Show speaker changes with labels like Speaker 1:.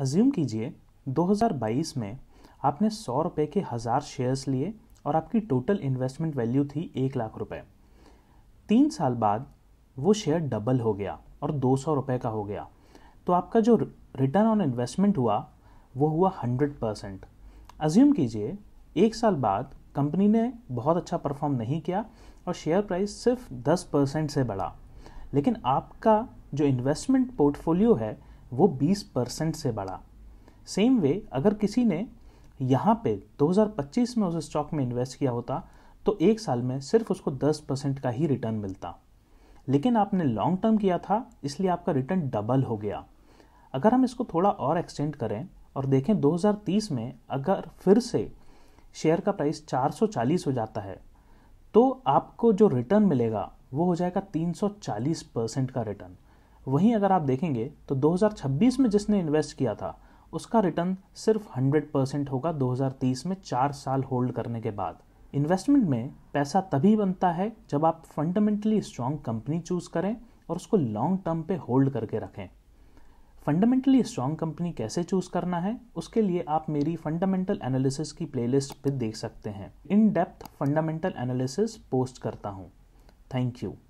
Speaker 1: assume कीजिए 2022 में आपने सौ रुपये के हज़ार शेयर्स लिए और आपकी टोटल इन्वेस्टमेंट वैल्यू थी एक लाख रुपये तीन साल बाद वो शेयर डबल हो गया और दो सौ रुपये का हो गया तो आपका जो रिटर्न ऑन इन्वेस्टमेंट हुआ वो हुआ हंड्रेड परसेंट अज्यूम कीजिए एक साल बाद कंपनी ने बहुत अच्छा परफॉर्म नहीं किया और शेयर प्राइस सिर्फ दस परसेंट से बढ़ा लेकिन आपका जो इन्वेस्टमेंट पोर्टफोलियो है वो 20 परसेंट से बढ़ा सेम वे अगर किसी ने यहाँ पे 2025 में उस स्टॉक में इन्वेस्ट किया होता तो एक साल में सिर्फ उसको 10 परसेंट का ही रिटर्न मिलता लेकिन आपने लॉन्ग टर्म किया था इसलिए आपका रिटर्न डबल हो गया अगर हम इसको थोड़ा और एक्सटेंड करें और देखें 2030 में अगर फिर से शेयर का प्राइस 440 हो जाता है तो आपको जो रिटर्न मिलेगा वो हो जाएगा 340 परसेंट का रिटर्न वहीं अगर आप देखेंगे तो 2026 में जिसने इन्वेस्ट किया था उसका रिटर्न सिर्फ 100 परसेंट होगा 2030 में चार साल होल्ड करने के बाद इन्वेस्टमेंट में पैसा तभी बनता है जब आप फंडामेंटली स्ट्रांग कंपनी चूज़ करें और उसको लॉन्ग टर्म पे होल्ड करके रखें फंडामेंटली स्ट्रांग कंपनी कैसे चूज़ करना है उसके लिए आप मेरी फंडामेंटल एनालिसिस की प्लेलिस्ट भी देख सकते हैं in depth fundamental analysis post करता हूँ थैंक यू